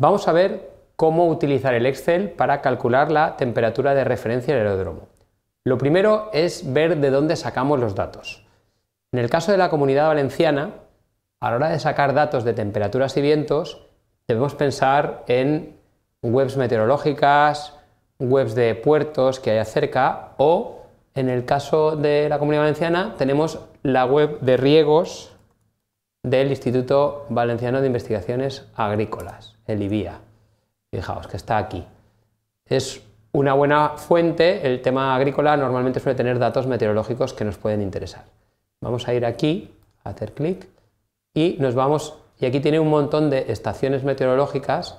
Vamos a ver cómo utilizar el Excel para calcular la temperatura de referencia del aeródromo. Lo primero es ver de dónde sacamos los datos. En el caso de la comunidad valenciana, a la hora de sacar datos de temperaturas y vientos, debemos pensar en webs meteorológicas, webs de puertos que haya cerca o, en el caso de la comunidad valenciana, tenemos la web de riegos del Instituto Valenciano de Investigaciones Agrícolas, el IBIA. Fijaos que está aquí. Es una buena fuente, el tema agrícola normalmente suele tener datos meteorológicos que nos pueden interesar. Vamos a ir aquí, a hacer clic, y nos vamos, y aquí tiene un montón de estaciones meteorológicas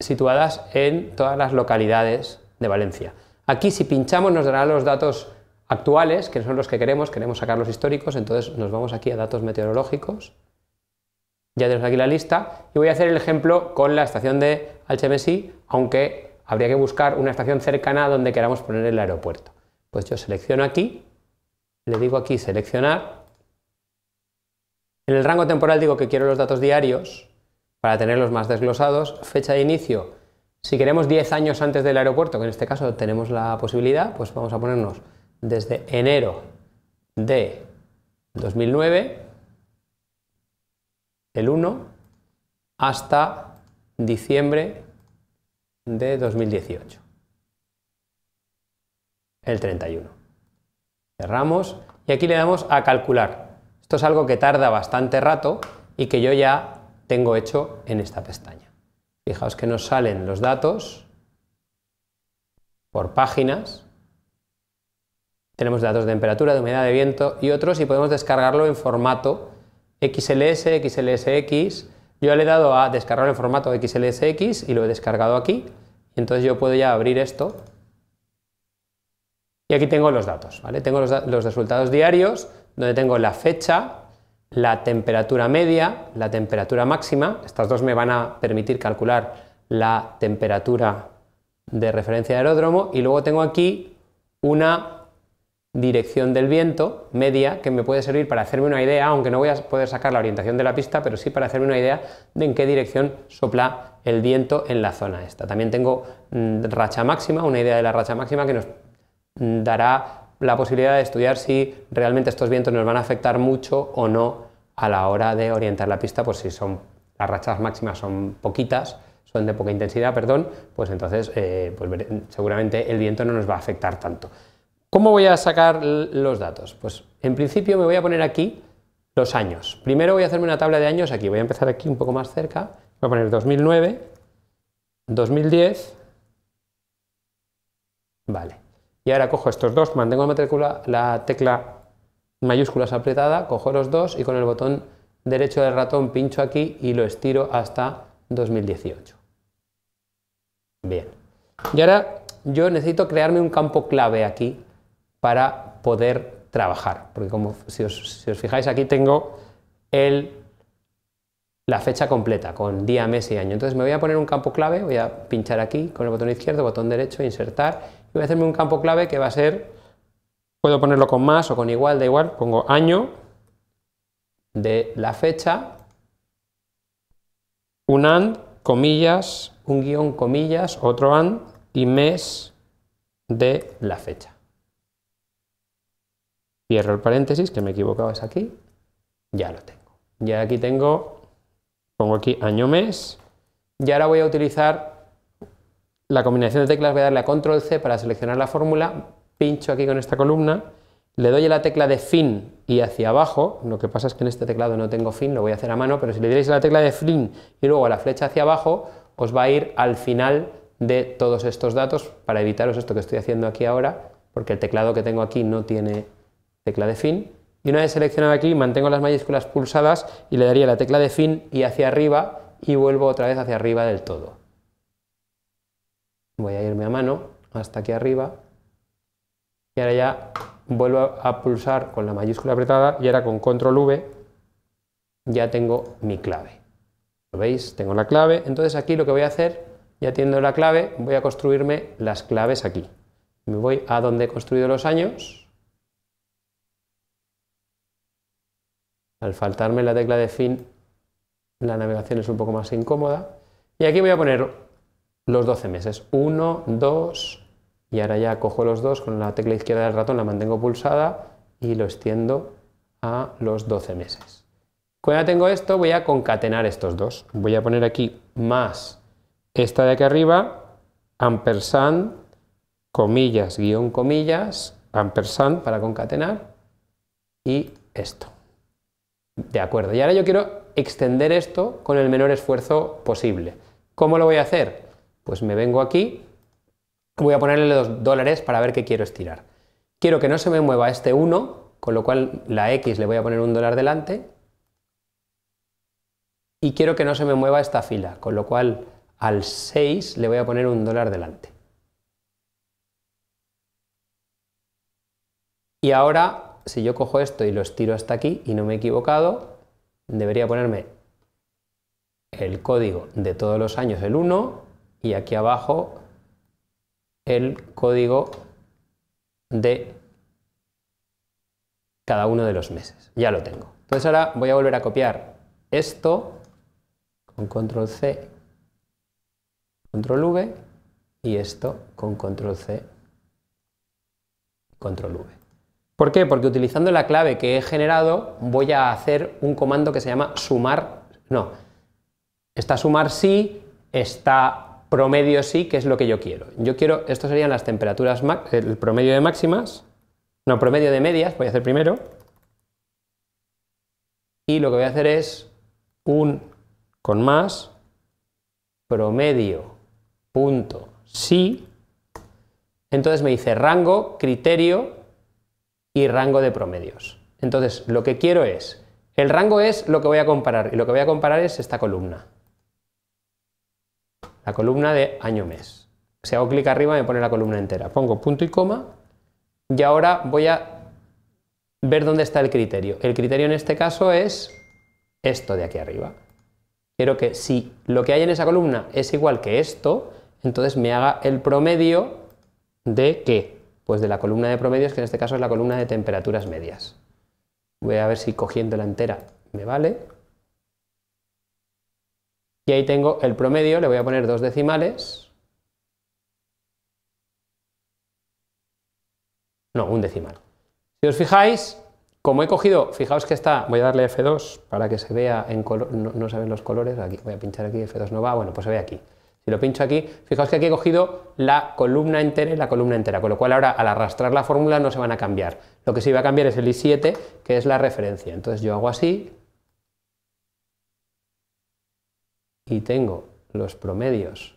situadas en todas las localidades de Valencia. Aquí si pinchamos nos dará los datos actuales, que son los que queremos, queremos sacar los históricos, entonces nos vamos aquí a datos meteorológicos. Ya tenemos aquí la lista y voy a hacer el ejemplo con la estación de HMSI, aunque habría que buscar una estación cercana donde queramos poner el aeropuerto. Pues yo selecciono aquí, le digo aquí seleccionar. En el rango temporal digo que quiero los datos diarios para tenerlos más desglosados. Fecha de inicio, si queremos 10 años antes del aeropuerto, que en este caso tenemos la posibilidad, pues vamos a ponernos desde enero de 2009, el 1, hasta diciembre de 2018, el 31. Cerramos y aquí le damos a calcular. Esto es algo que tarda bastante rato y que yo ya tengo hecho en esta pestaña. Fijaos que nos salen los datos por páginas tenemos datos de temperatura, de humedad, de viento y otros y podemos descargarlo en formato XLS, XLSX. Yo le he dado a descargar en formato XLSX y lo he descargado aquí. entonces yo puedo ya abrir esto. Y aquí tengo los datos, Tengo los, los resultados diarios, donde tengo la fecha, la temperatura media, la temperatura máxima, estas dos me van a permitir calcular la temperatura de referencia de aeródromo y luego tengo aquí una dirección del viento media que me puede servir para hacerme una idea, aunque no voy a poder sacar la orientación de la pista, pero sí para hacerme una idea de en qué dirección sopla el viento en la zona esta. También tengo mm, racha máxima, una idea de la racha máxima que nos mm, dará la posibilidad de estudiar si realmente estos vientos nos van a afectar mucho o no a la hora de orientar la pista, pues si son las rachas máximas son poquitas, son de poca intensidad, perdón, pues entonces eh, pues seguramente el viento no nos va a afectar tanto. ¿Cómo voy a sacar los datos? Pues en principio me voy a poner aquí los años. Primero voy a hacerme una tabla de años aquí. Voy a empezar aquí un poco más cerca. Voy a poner 2009, 2010. Vale. Y ahora cojo estos dos, mantengo la tecla mayúsculas apretada, cojo los dos y con el botón derecho del ratón pincho aquí y lo estiro hasta 2018. Bien. Y ahora yo necesito crearme un campo clave aquí para poder trabajar. Porque como si os, fijáis aquí tengo la fecha completa con día, mes y año. Entonces me voy a poner un campo clave, voy a pinchar aquí con el botón izquierdo, botón derecho, insertar, y voy a hacerme un campo clave que va a ser, puedo ponerlo con más o con igual, da igual, pongo año de la fecha, un AND, comillas, un guión, comillas, otro AND y mes de la fecha. Cierro el paréntesis, que me he equivocado, es aquí. Ya lo tengo. Ya aquí tengo, pongo aquí año, mes. Y ahora voy a utilizar la combinación de teclas, voy a darle a control C para seleccionar la fórmula, pincho aquí con esta columna, le doy a la tecla de fin y hacia abajo, lo que pasa es que en este teclado no tengo fin, lo voy a hacer a mano, pero si le dierais la tecla de fin y luego a la flecha hacia abajo, os va a ir al final de todos estos datos para evitaros esto que estoy haciendo aquí ahora, porque el teclado que tengo aquí no tiene tecla de fin, y una vez seleccionado aquí mantengo las mayúsculas pulsadas y le daría la tecla de fin y hacia arriba y vuelvo otra vez hacia arriba del todo. Voy a irme a mano hasta aquí arriba y ahora ya vuelvo a pulsar con la mayúscula apretada y ahora con control V ya tengo mi clave. ¿Lo veis? Tengo la clave, entonces aquí lo que voy a hacer, ya teniendo la clave, voy a construirme las claves aquí. Me voy a donde he construido los años Al faltarme la tecla de fin, la navegación es un poco más incómoda. Y aquí voy a poner los 12 meses. 1, 2, y ahora ya cojo los dos con la tecla izquierda del ratón, la mantengo pulsada y lo extiendo a los 12 meses. Cuando ya tengo esto, voy a concatenar estos dos. Voy a poner aquí más esta de aquí arriba, ampersand, comillas, guión comillas, ampersand para concatenar y esto. De acuerdo, y ahora yo quiero extender esto con el menor esfuerzo posible. ¿Cómo lo voy a hacer? Pues me vengo aquí, voy a ponerle los dólares para ver qué quiero estirar. Quiero que no se me mueva este 1, con lo cual la X le voy a poner un dólar delante, y quiero que no se me mueva esta fila, con lo cual al 6 le voy a poner un dólar delante. Y ahora si yo cojo esto y lo estiro hasta aquí y no me he equivocado, debería ponerme el código de todos los años, el 1, y aquí abajo el código de cada uno de los meses. Ya lo tengo. Entonces ahora voy a volver a copiar esto con control C, control V y esto con control C, control V. ¿Por qué? Porque utilizando la clave que he generado voy a hacer un comando que se llama sumar, no, está sumar sí, está promedio sí, que es lo que yo quiero. Yo quiero, esto serían las temperaturas, el promedio de máximas, no, promedio de medias, voy a hacer primero, y lo que voy a hacer es un con más promedio punto sí, entonces me dice rango, criterio, y rango de promedios. Entonces, lo que quiero es, el rango es lo que voy a comparar, y lo que voy a comparar es esta columna, la columna de año-mes. Si hago clic arriba me pone la columna entera. Pongo punto y coma, y ahora voy a ver dónde está el criterio. El criterio en este caso es esto de aquí arriba. Quiero que si lo que hay en esa columna es igual que esto, entonces me haga el promedio de qué? Pues de la columna de promedios, que en este caso es la columna de temperaturas medias. Voy a ver si cogiendo la entera me vale. Y ahí tengo el promedio, le voy a poner dos decimales. No, un decimal. Si os fijáis, como he cogido, fijaos que está, voy a darle F2 para que se vea en color, no, saben se ven los colores, aquí voy a pinchar aquí, F2 no va, bueno, pues se ve aquí. Si lo pincho aquí, fijaos que aquí he cogido la columna entera y la columna entera, con lo cual ahora al arrastrar la fórmula no se van a cambiar. Lo que sí va a cambiar es el i7, que es la referencia. Entonces yo hago así y tengo los promedios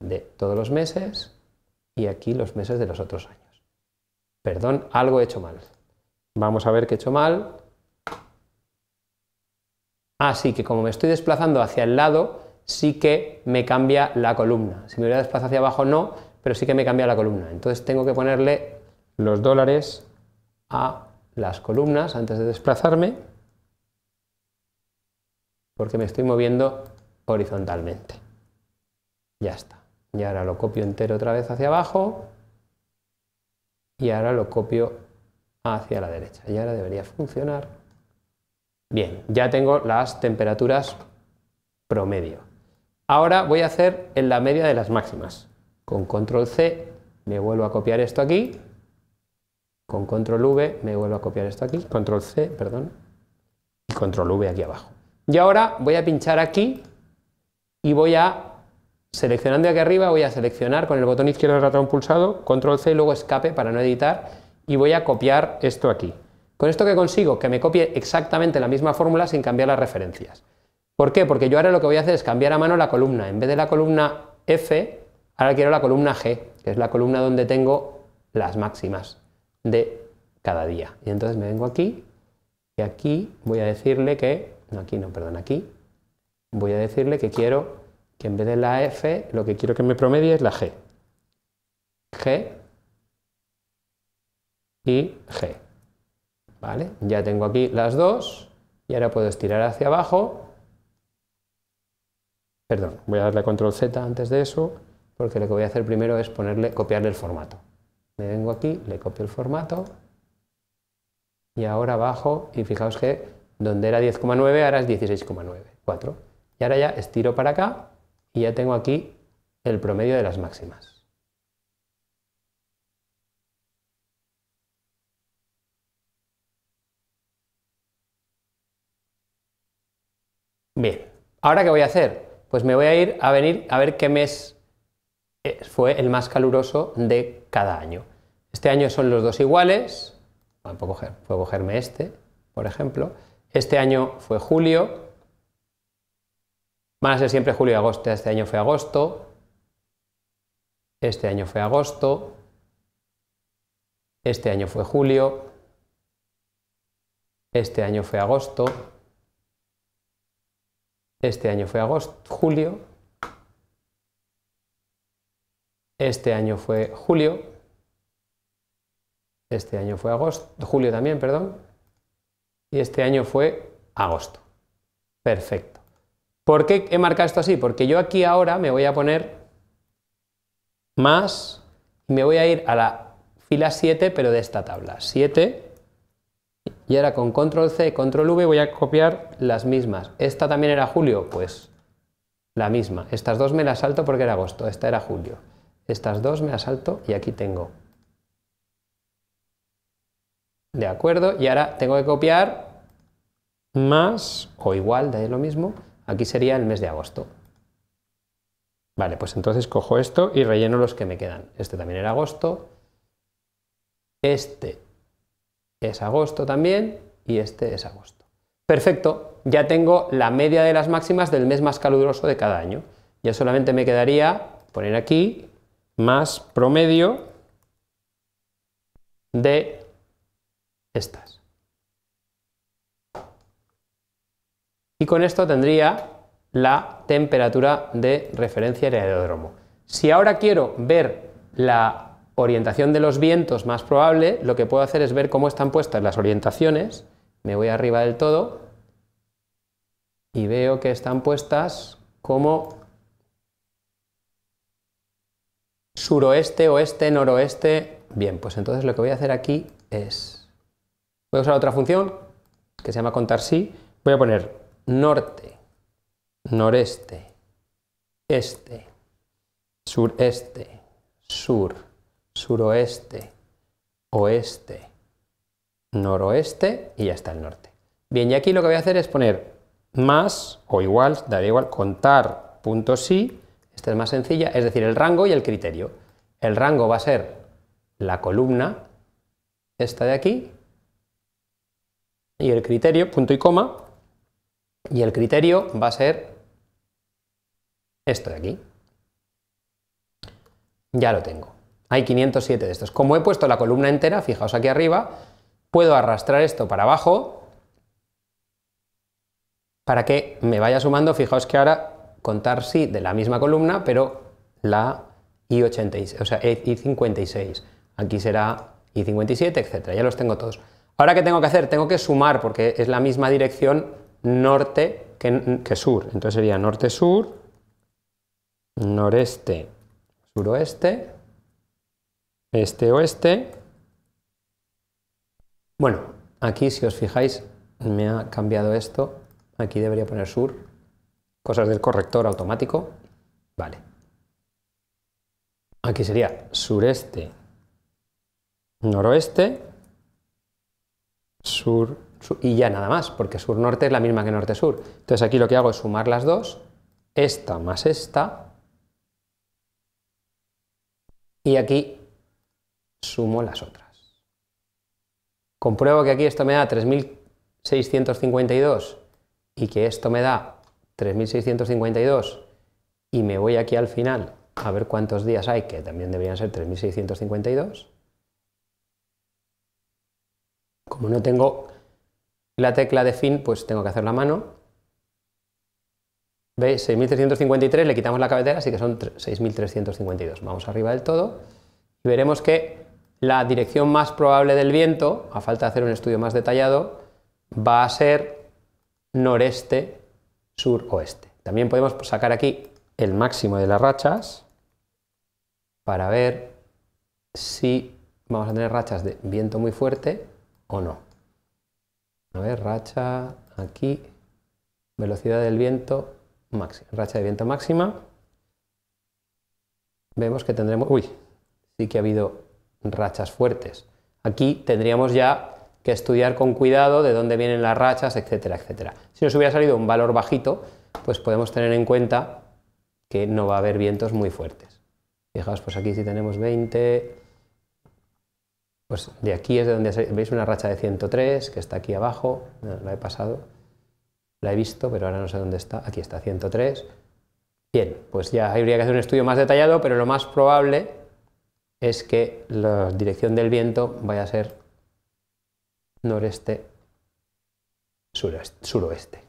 de todos los meses y aquí los meses de los otros años. Perdón, algo he hecho mal. Vamos a ver qué he hecho mal. Así ah, que como me estoy desplazando hacia el lado, sí que me cambia la columna. Si me hubiera desplazado hacia abajo, no, pero sí que me cambia la columna. Entonces tengo que ponerle los dólares a las columnas antes de desplazarme, porque me estoy moviendo horizontalmente. Ya está. Y ahora lo copio entero otra vez hacia abajo y ahora lo copio hacia la derecha. Y ahora debería funcionar. Bien, ya tengo las temperaturas promedio. Ahora voy a hacer en la media de las máximas. Con control C me vuelvo a copiar esto aquí. Con control V me vuelvo a copiar esto aquí. Control C, perdón. Y control V aquí abajo. Y ahora voy a pinchar aquí y voy a, seleccionando aquí arriba, voy a seleccionar con el botón izquierdo del ratón pulsado, control C y luego escape para no editar y voy a copiar esto aquí. Con esto que consigo que me copie exactamente la misma fórmula sin cambiar las referencias. ¿Por qué? Porque yo ahora lo que voy a hacer es cambiar a mano la columna. En vez de la columna F, ahora quiero la columna G, que es la columna donde tengo las máximas de cada día. Y entonces me vengo aquí y aquí voy a decirle que, no aquí no, perdón, aquí voy a decirle que quiero que en vez de la F, lo que quiero que me promedie es la G. G y G. ¿Vale? Ya tengo aquí las dos y ahora puedo estirar hacia abajo Perdón, voy a darle control Z antes de eso, porque lo que voy a hacer primero es ponerle, copiarle el formato. Me vengo aquí, le copio el formato y ahora bajo y fijaos que donde era 10,9 ahora es 16,94 Y ahora ya estiro para acá y ya tengo aquí el promedio de las máximas. Bien, ahora qué voy a hacer? pues me voy a ir a venir a ver qué mes eh, fue el más caluroso de cada año. Este año son los dos iguales, puedo, cogerme este, por ejemplo. Este año fue julio, van a ser siempre julio y agosto, este año fue agosto, este año fue agosto, este año fue julio, este año fue agosto. Este año fue agosto, julio. Este año fue julio. Este año fue agosto, julio también, perdón. Y este año fue agosto. Perfecto. ¿Por qué he marcado esto así? Porque yo aquí ahora me voy a poner más me voy a ir a la fila 7, pero de esta tabla. 7 y ahora con control C, control V voy a copiar las mismas. ¿Esta también era julio? Pues la misma. Estas dos me las salto porque era agosto, esta era julio. Estas dos me las salto y aquí tengo. De acuerdo, y ahora tengo que copiar más o igual, de lo mismo, aquí sería el mes de agosto. Vale, pues entonces cojo esto y relleno los que me quedan. Este también era agosto. Este es agosto también y este es agosto. Perfecto, ya tengo la media de las máximas del mes más caluroso de cada año. Ya solamente me quedaría poner aquí más promedio de estas. Y con esto tendría la temperatura de referencia del aeródromo. Si ahora quiero ver la orientación de los vientos más probable, lo que puedo hacer es ver cómo están puestas las orientaciones. Me voy arriba del todo y veo que están puestas como suroeste, oeste, noroeste. Bien, pues entonces lo que voy a hacer aquí es... Voy a usar otra función que se llama contar sí. Voy a poner norte, noreste, este, sureste, sur suroeste, oeste, noroeste y ya está el norte. Bien, y aquí lo que voy a hacer es poner más o igual, daría igual, contar punto sí, esta es más sencilla, es decir, el rango y el criterio. El rango va a ser la columna, esta de aquí, y el criterio, punto y coma, y el criterio va a ser esto de aquí. Ya lo tengo. Hay 507 de estos. Como he puesto la columna entera, fijaos aquí arriba, puedo arrastrar esto para abajo para que me vaya sumando. Fijaos que ahora contar sí de la misma columna, pero la I86, o sea, I56. Aquí será I57, etcétera. Ya los tengo todos. Ahora, ¿qué tengo que hacer? Tengo que sumar porque es la misma dirección norte que, que sur. Entonces sería norte-sur, noreste, suroeste este-oeste. Bueno, aquí si os fijáis me ha cambiado esto. Aquí debería poner sur. Cosas del corrector automático. Vale. Aquí sería sureste, noroeste, sur, sur y ya nada más, porque sur-norte es la misma que norte-sur. Entonces aquí lo que hago es sumar las dos, esta más esta, y aquí sumo las otras. Compruebo que aquí esto me da 3.652 y que esto me da 3.652 y me voy aquí al final a ver cuántos días hay, que también deberían ser 3.652. Como no tengo la tecla de fin, pues tengo que hacer la mano. ¿Veis? 6.353, le quitamos la cabecera, así que son 6.352. Vamos arriba del todo y veremos que la dirección más probable del viento, a falta de hacer un estudio más detallado, va a ser noreste, sur-oeste. También podemos sacar aquí el máximo de las rachas para ver si vamos a tener rachas de viento muy fuerte o no. A ver, racha aquí, velocidad del viento máxima, racha de viento máxima. Vemos que tendremos, uy, sí que ha habido rachas fuertes. Aquí tendríamos ya que estudiar con cuidado de dónde vienen las rachas, etcétera, etcétera. Si nos hubiera salido un valor bajito, pues podemos tener en cuenta que no va a haber vientos muy fuertes. Fijaos, pues aquí si tenemos 20, pues de aquí es de donde veis una racha de 103 que está aquí abajo, la he pasado, la he visto, pero ahora no sé dónde está, aquí está 103. Bien, pues ya habría que hacer un estudio más detallado, pero lo más probable es que la dirección del viento vaya a ser noreste suroeste.